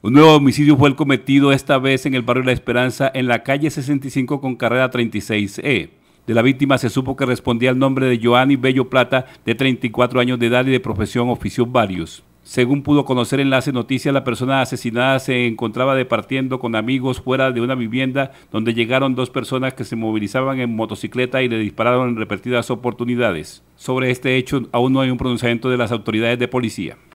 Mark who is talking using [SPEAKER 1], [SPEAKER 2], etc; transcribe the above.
[SPEAKER 1] Un nuevo homicidio fue el cometido esta vez en el barrio La Esperanza, en la calle 65 con carrera 36E. De la víctima se supo que respondía al nombre de Joanny Bello Plata, de 34 años de edad y de profesión oficios varios. Según pudo conocer Enlace Noticias, la persona asesinada se encontraba departiendo con amigos fuera de una vivienda donde llegaron dos personas que se movilizaban en motocicleta y le dispararon en repetidas oportunidades. Sobre este hecho aún no hay un pronunciamiento de las autoridades de policía.